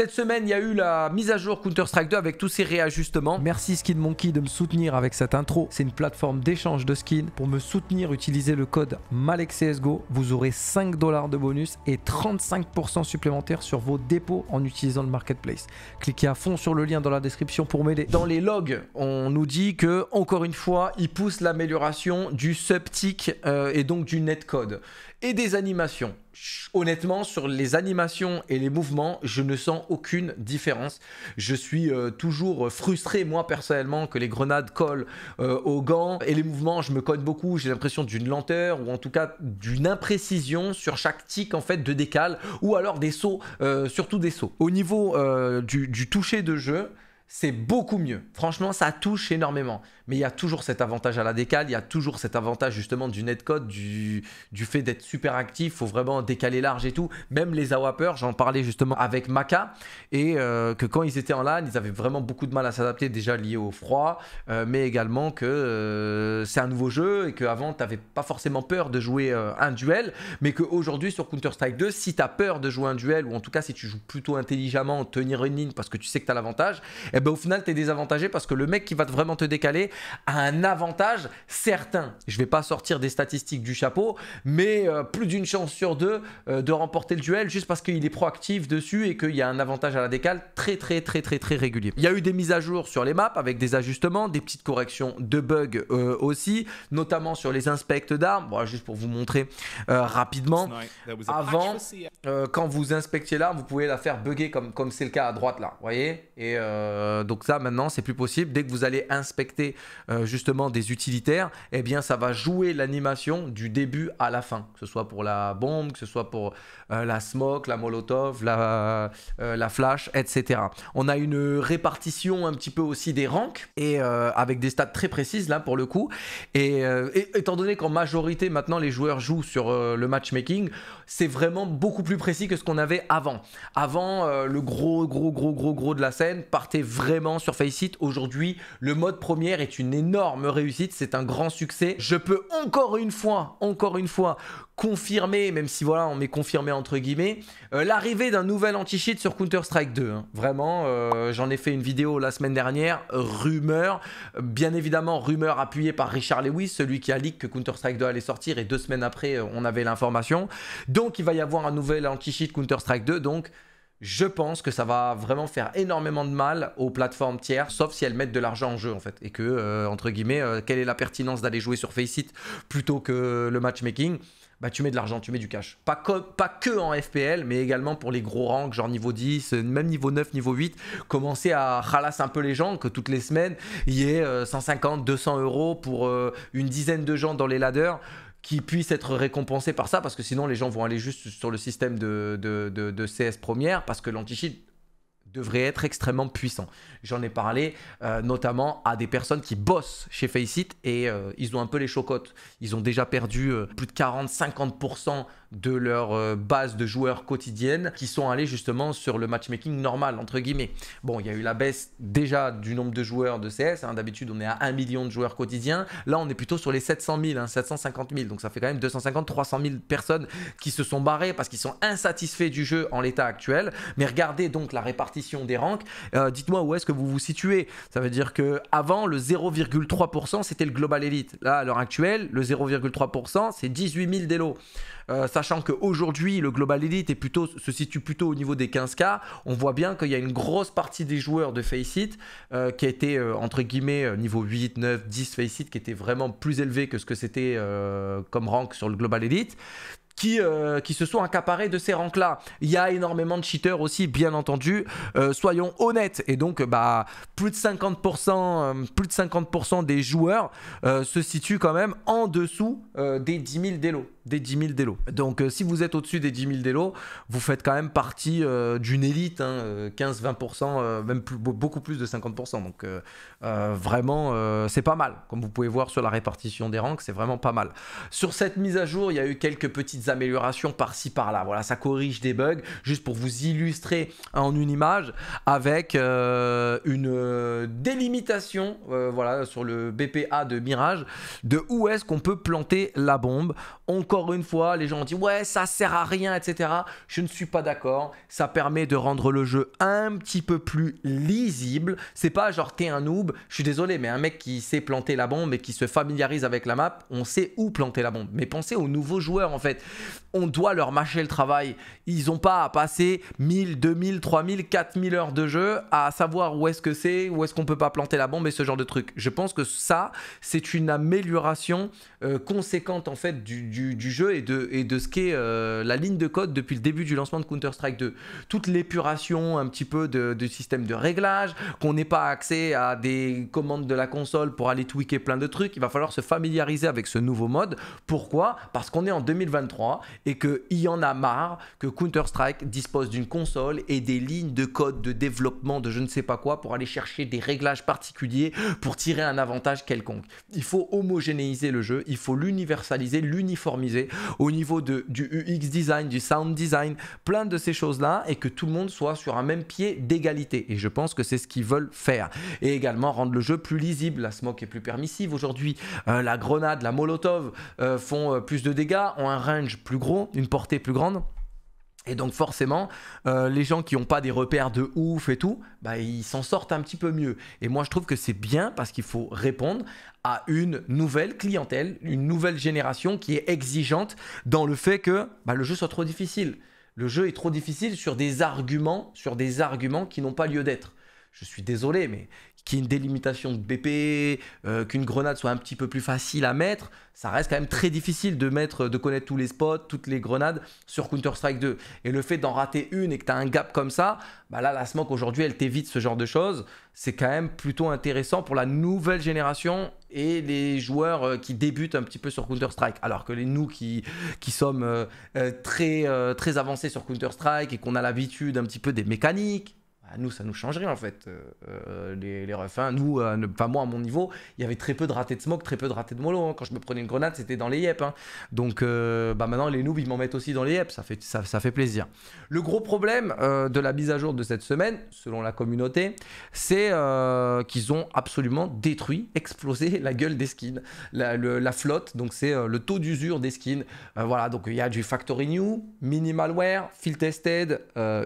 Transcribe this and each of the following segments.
Cette semaine, il y a eu la mise à jour Counter-Strike 2 avec tous ses réajustements. Merci Skin Monkey de me soutenir avec cette intro. C'est une plateforme d'échange de skins. Pour me soutenir, utilisez le code MALEXCSGO. Vous aurez 5 dollars de bonus et 35% supplémentaires sur vos dépôts en utilisant le marketplace. Cliquez à fond sur le lien dans la description pour m'aider. Dans les logs, on nous dit que encore une fois, ils poussent l'amélioration du subtick euh, et donc du netcode et des animations. Honnêtement, sur les animations et les mouvements, je ne sens aucune différence. Je suis euh, toujours frustré, moi personnellement, que les grenades collent euh, aux gants et les mouvements, je me cogne beaucoup. J'ai l'impression d'une lenteur ou en tout cas d'une imprécision sur chaque tic en fait de décale ou alors des sauts, euh, surtout des sauts. Au niveau du toucher de jeu, c'est beaucoup mieux. Franchement, ça touche énormément. Mais il y a toujours cet avantage à la décale, il y a toujours cet avantage justement du netcode, du, du fait d'être super actif, faut vraiment décaler large et tout. Même les AWAPers, j'en parlais justement avec Maka, et euh, que quand ils étaient en LAN, ils avaient vraiment beaucoup de mal à s'adapter, déjà lié au froid, euh, mais également que euh, c'est un nouveau jeu et qu'avant, tu n'avais pas forcément peur de jouer un duel, mais qu'aujourd'hui sur Counter-Strike 2, si tu as peur de jouer un duel, ou en tout cas si tu joues plutôt intelligemment, tenir une ligne parce que tu sais que tu as l'avantage, eh ben au final, tu es désavantagé parce que le mec qui va vraiment te décaler, a un avantage certain. Je ne vais pas sortir des statistiques du chapeau, mais euh, plus d'une chance sur deux euh, de remporter le duel juste parce qu'il est proactif dessus et qu'il y a un avantage à la décale très très très très très régulier. Il y a eu des mises à jour sur les maps avec des ajustements, des petites corrections de bugs euh, aussi, notamment sur les inspects d'armes. juste pour vous montrer rapidement, avant, quand vous inspectiez l'arme, vous pouvez la faire bugger comme comme c'est le cas à droite là, Vous voyez. Et donc ça maintenant c'est plus possible. Dès que vous allez inspecter euh, justement des utilitaires, eh bien ça va jouer l'animation du début à la fin, que ce soit pour la bombe, que ce soit pour euh, la smoke, la molotov, la, euh, la, flash, etc. On a une répartition un petit peu aussi des ranks et avec des stats très précises là pour le coup. Et, étant donné qu'en majorité maintenant les joueurs jouent sur le matchmaking, c'est vraiment beaucoup plus précis que ce qu'on avait avant. Avant le gros gros gros gros gros de la scène partait vraiment sur Faceit. Aujourd'hui le mode première est une une énorme réussite, c'est un grand succès. Je peux encore une fois, encore une fois, confirmer, même si voilà, on m'est confirmé entre guillemets, euh, l'arrivée d'un nouvel anti-cheat sur Counter-Strike 2. Hein. Vraiment, euh, j'en ai fait une vidéo la semaine dernière, rumeur, bien évidemment rumeur appuyée par Richard Lewis, celui qui a leak que Counter-Strike 2 allait sortir et deux semaines après, euh, on avait l'information. Donc il va y avoir un nouvel anti-cheat Counter-Strike 2, donc je pense que ça va vraiment faire énormément de mal aux plateformes tiers, sauf si elles mettent de l'argent en jeu en fait. Et que, euh, entre guillemets, euh, quelle est la pertinence d'aller jouer sur Faceit plutôt que le matchmaking bah, tu mets de l'argent, tu mets du cash. Pas, que en FPL, mais également pour les gros ranks, genre niveau 10, euh, même niveau 9, niveau 8. Commencer à ralasser un peu les gens, que toutes les semaines, il y ait 150, 200 euros pour une dizaine de gens dans les ladders qui puisse être récompensé par ça, parce que sinon les gens vont aller juste sur le système de, CS première, parce que lanti devrait être extrêmement puissant. J'en ai parlé euh, notamment à des personnes qui bossent chez Faceit et euh, ils ont un peu les chocottes. Ils ont déjà perdu euh, plus de 40-50% de leur euh, base de joueurs quotidienne qui sont allés justement sur le matchmaking normal, entre guillemets. Bon, il y a eu la baisse déjà du nombre de joueurs de CS. Hein. D'habitude, on est à 1 million de joueurs quotidiens. Là, on est plutôt sur les 700 000, 750 000. Donc, ça fait quand même 250, 300 000 personnes qui se sont barrées parce qu'ils sont insatisfaits du jeu en l'état actuel. Mais regardez donc la répartition des ranks. Euh, dites-moi où est-ce que vous vous situez. Ça veut dire que avant le 0,3%, c'était le Global Elite. Là, à l'heure actuelle, le 0,3%, c'est 18 000 délos. Euh, sachant qu'aujourd'hui le Global Elite se situe plutôt au niveau des 15K, on voit bien qu'il y a une grosse partie des joueurs de Faceit euh, qui a été euh, entre guillemets niveau 8, 9, 10 Faceit, qui était vraiment plus élevé que ce que c'était comme rank sur le Global Elite. Qui, qui, se sont accaparés de ces ranks-là. Il y a énormément de cheaters aussi, bien entendu. soyons honnêtes. Et donc, bah, plus de 50%, plus de 50 des joueurs se situent quand même en dessous des 10 000 délos des 10 000 délos. Donc euh, si vous êtes au-dessus des 10 000 délos, vous faites quand même partie euh, d'une élite, 15-20%, hein, euh, même beaucoup plus de 50%. Donc vraiment, c'est pas mal. Comme vous pouvez voir sur la répartition des ranks, c'est vraiment pas mal. Sur cette mise à jour, il y a eu quelques petites améliorations par-ci par-là. Voilà, ça corrige des bugs, juste pour vous illustrer en une image avec une délimitation, voilà, sur le BPA de Mirage, de où est-ce qu'on peut planter la bombe une fois, les gens ont dit ouais, ça sert à rien, etc. Je ne suis pas d'accord. Ça permet de rendre le jeu un petit peu plus lisible. C'est pas genre t'es un noob, je suis désolé, mais un mec qui sait planter la bombe et qui se familiarise avec la map, on sait où planter la bombe. Mais pensez aux nouveaux joueurs en fait. On doit leur mâcher le travail. Ils ont pas à passer 1000, 2000, 3000, 4000 heures de jeu à savoir où est-ce que c'est, où est-ce qu'on peut pas planter la bombe et ce genre de truc. Je pense que ça, c'est une amélioration euh, conséquente en fait du du jeu et de, et de ce qu'est euh, la ligne de code depuis le début du lancement de Counter-Strike 2. Toute l'épuration un petit peu de, de système de réglage, qu'on n'ait pas accès à des commandes de la console pour aller tweaker plein de trucs, il va falloir se familiariser avec ce nouveau mode. Pourquoi Parce qu'on est en 2023 et qu'il y en a marre que Counter-Strike dispose d'une console et des lignes de code de développement de je ne sais pas quoi pour aller chercher des réglages particuliers pour tirer un avantage quelconque. Il faut homogénéiser le jeu, il faut l'universaliser, l'uniformiser au niveau du UX design, du sound design, plein de ces choses-là, et que tout le monde soit sur un même pied d'égalité. Et je pense que c'est ce qu'ils veulent faire. Et également rendre le jeu plus lisible. La smoke est plus permissive aujourd'hui. Euh, la grenade, la molotov euh, font euh, plus de dégâts, ont un range plus gros, une portée plus grande. Et donc forcément, euh, les gens qui n'ont pas des repères de ouf et tout, bah, ils s'en sortent un petit peu mieux. Et moi, je trouve que c'est bien parce qu'il faut répondre à une nouvelle clientèle, une nouvelle génération qui est exigeante dans le fait que bah, le jeu soit trop difficile. Le jeu est trop difficile sur des arguments, sur des arguments qui n'ont pas lieu d'être. Je suis désolé, mais qu'il y ait une délimitation de BP, euh, qu'une grenade soit un petit peu plus facile à mettre, ça reste quand même très difficile de mettre, de connaître tous les spots, toutes les grenades sur Counter-Strike 2. Et le fait d'en rater une et que tu as un gap comme ça, bah là, la smoke aujourd'hui, elle t'évite ce genre de choses. C'est quand même plutôt intéressant pour la nouvelle génération et les joueurs euh, qui débutent un petit peu sur Counter-Strike. Alors que les nous qui, qui sommes euh, très, très avancés sur Counter-Strike et qu'on a l'habitude un petit peu des mécaniques, ah, nous, ça nous changerait en fait, euh, euh, les, les refs. Nous, euh, enfin moi à mon niveau, il y avait très peu de ratés de smoke, très peu de ratés de mollo. Hein. Quand je me prenais une grenade, c'était dans les yep. Hein. Donc bah maintenant, les noobs, ils m'en mettent aussi dans les yep, ça fait, ça, ça fait plaisir. Le gros problème de la mise à jour de cette semaine, selon la communauté, c'est qu'ils ont absolument détruit, explosé la gueule des skins, la, la flotte, donc c'est le taux d'usure des skins. voilà, donc il y a du factory new, minimal wear field tested,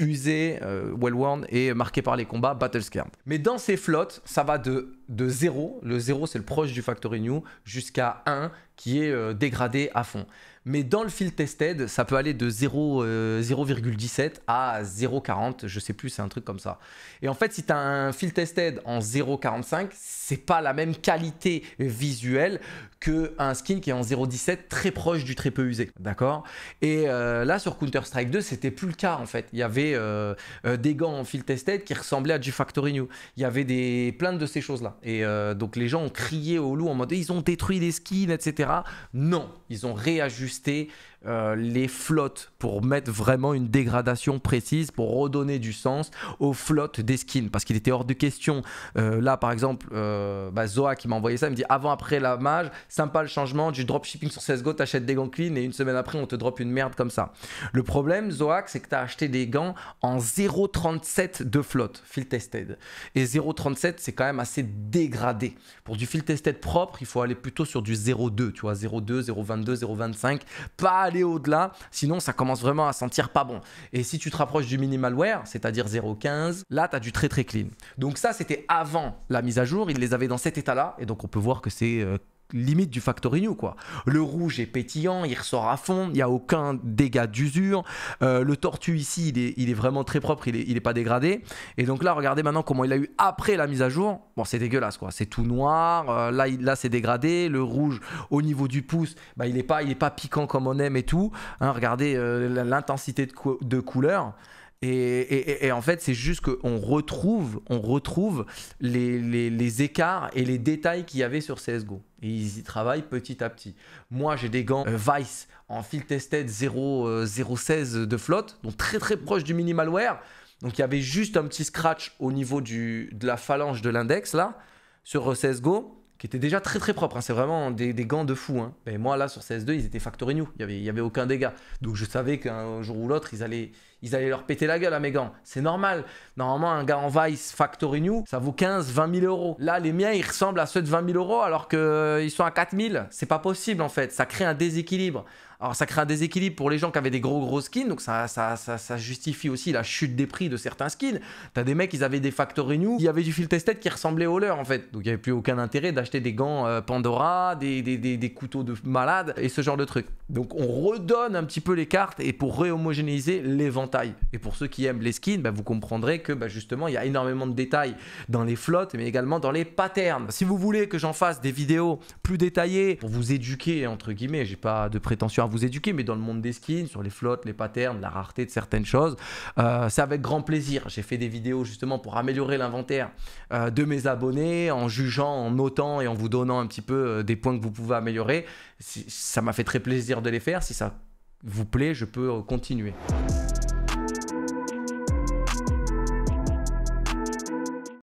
usé, well worn et marqué par les combats, battle Mais dans ces flottes, ça va de, de 0, le 0 c'est le proche du Factory New, jusqu'à 1 qui est euh, dégradé à fond. Mais dans le field tested, ça peut aller de 0,17 euh, à 0,40, je sais plus, c'est un truc comme ça. Et en fait, si tu as un field tested en 0,45, c'est pas la même qualité visuelle qu'un skin qui est en 0,17 très proche du très peu usé. D'accord Et euh, là, sur Counter-Strike 2, c'était plus le cas en fait. Il y avait euh, des gants en field tested qui ressemblaient à du Factory New. Il y avait des, plein de ces choses-là. Et donc les gens ont crié au loup en mode ils ont détruit des skins, etc. Non, ils ont réajusté exister euh, les flottes pour mettre vraiment une dégradation précise, pour redonner du sens aux flottes des skins. Parce qu'il était hors de question. Euh, là, par exemple, euh, bah, qui m'a envoyé ça, il me dit avant, après la mage, sympa le changement du dropshipping sur CSGO, t'achètes des gants clean et une semaine après, on te drop une merde comme ça. Le problème, Zoa, c'est que t'as acheté des gants en 0,37 de flotte, fil tested. Et 0,37, c'est quand même assez dégradé. Pour du fil tested propre, il faut aller plutôt sur du 0,2, tu vois, 0,2, 0,22, 0,25. Pas aller au-delà, sinon ça commence vraiment à sentir pas bon. Et si tu te rapproches du minimal wear, c'est-à-dire 0,15, là tu as du très très clean. Donc ça c'était avant la mise à jour, ils les avaient dans cet état-là, et donc on peut voir que c'est euh, limite du Factory New quoi. Le rouge est pétillant, il ressort à fond, il n'y a aucun dégât d'usure. Euh, le tortue ici, il est, vraiment très propre, il n'est pas dégradé. Et donc là, regardez maintenant comment il a eu après la mise à jour. Bon, c'est dégueulasse quoi, c'est tout noir, euh, là, là c'est dégradé. Le rouge au niveau du pouce, bah, il n'est pas, il pas piquant comme on aime et tout. Hein, regardez euh, l'intensité de, de couleur. Et, en fait, c'est juste qu'on retrouve, on retrouve les, les, écarts et les détails qu'il y avait sur CSGO. Et ils y travaillent petit à petit. Moi, j'ai des gants euh, Vice en fil tested 0,16 euh, de flotte, donc très très proche du minimal wear. Donc il y avait juste un petit scratch au niveau du, de la phalange de l'index, là, sur euh, CSGO qui était déjà très très propre. Hein. C'est vraiment des, des, gants de fou. Hein. moi, là, sur CS2, ils étaient factory new. Il n'y avait, il y avait aucun dégât. Donc je savais qu'un jour ou l'autre, ils allaient, ils allaient leur péter la gueule à mes gants. C'est normal. Normalement, un gars en Vice Factory New, ça vaut 15, 20 000 euros. Là, les miens, ils ressemblent à ceux de 20 000 euros alors qu'ils euh, sont à 4 000. C'est pas possible en fait. Ça crée un déséquilibre. Alors, ça crée un déséquilibre pour les gens qui avaient des gros gros skins. Donc, ça, ça, ça, justifie aussi la chute des prix de certains skins. T'as des mecs, ils avaient des Factory New. Il y avait du fil tested qui ressemblait au leur en fait. Donc, il n'y avait plus aucun intérêt d'acheter des gants euh, Pandora, des, des, des, couteaux de malade et ce genre de trucs. Donc, on redonne un petit peu les cartes et pour réhomogénéiser ventes. Et pour ceux qui aiment les skins, bah, vous comprendrez que bah, justement, il y a énormément de détails dans les flottes, mais également dans les patterns. Si vous voulez que j'en fasse des vidéos plus détaillées pour vous éduquer, entre guillemets, j'ai pas de prétention à vous éduquer, mais dans le monde des skins, sur les flottes, les patterns, la rareté de certaines choses, euh, c'est avec grand plaisir. J'ai fait des vidéos justement pour améliorer l'inventaire euh, de mes abonnés, en jugeant, en notant et en vous donnant un petit peu euh, des points que vous pouvez améliorer. Ça m'a fait très plaisir de les faire. Si ça vous plaît, je peux continuer.